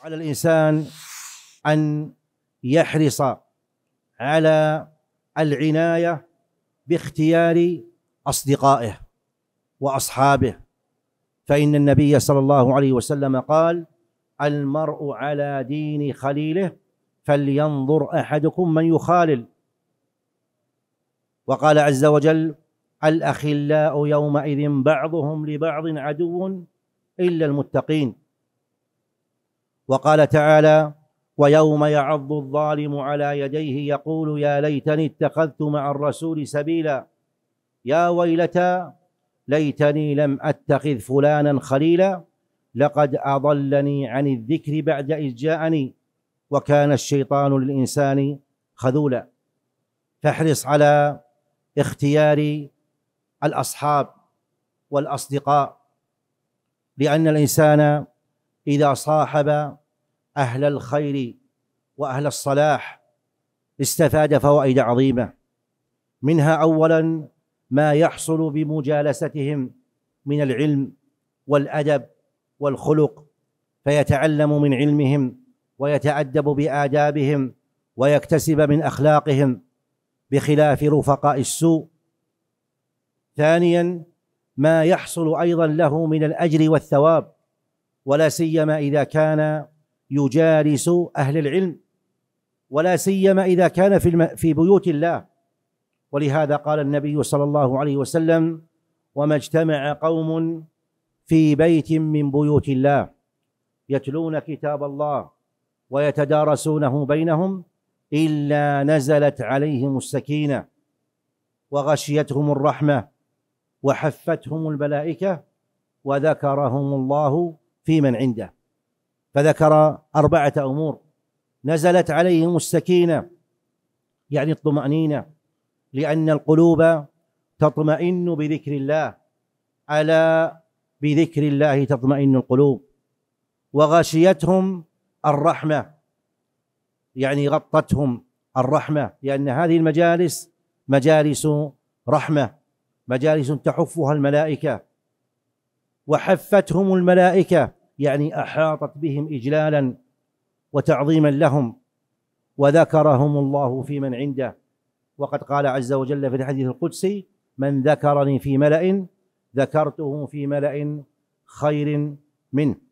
على الانسان ان يحرص على العنايه باختيار اصدقائه واصحابه فان النبي صلى الله عليه وسلم قال المرء على دين خليله فلينظر احدكم من يخالل وقال عز وجل الاخلاء يومئذ بعضهم لبعض عدو الا المتقين وقال تعالى ويوم يعض الظالم على يديه يقول يا ليتني اتخذت مع الرسول سبيلا يا ويلتى ليتني لم اتخذ فلانا خليلا لقد اضلني عن الذكر بعد اذ جاءني وكان الشيطان للانسان خذولا فاحرص على اختيار الاصحاب والاصدقاء لان الانسان اذا صاحب اهل الخير واهل الصلاح استفاد فوائد عظيمه منها اولا ما يحصل بمجالستهم من العلم والادب والخلق فيتعلم من علمهم ويتادب بادابهم ويكتسب من اخلاقهم بخلاف رفقاء السوء ثانيا ما يحصل ايضا له من الاجر والثواب ولا سيما اذا كان يجالس اهل العلم ولا سيما اذا كان في الم... في بيوت الله ولهذا قال النبي صلى الله عليه وسلم وما اجتمع قوم في بيت من بيوت الله يتلون كتاب الله ويتدارسونه بينهم الا نزلت عليهم السكينه وغشيتهم الرحمه وحفتهم الملائكه وذكرهم الله في من عنده فذكر أربعة أمور نزلت عليهم السكينة يعني الطمأنينة لأن القلوب تطمئن بذكر الله ألا بذكر الله تطمئن القلوب وغشيتهم الرحمة يعني غطتهم الرحمة لأن هذه المجالس مجالس رحمة مجالس تحفها الملائكة وحفتهم الملائكة يعني احاطت بهم اجلالا وتعظيما لهم وذكرهم الله في من عنده وقد قال عز وجل في الحديث القدسي من ذكرني في ملأ ذكرته في ملأ خير منه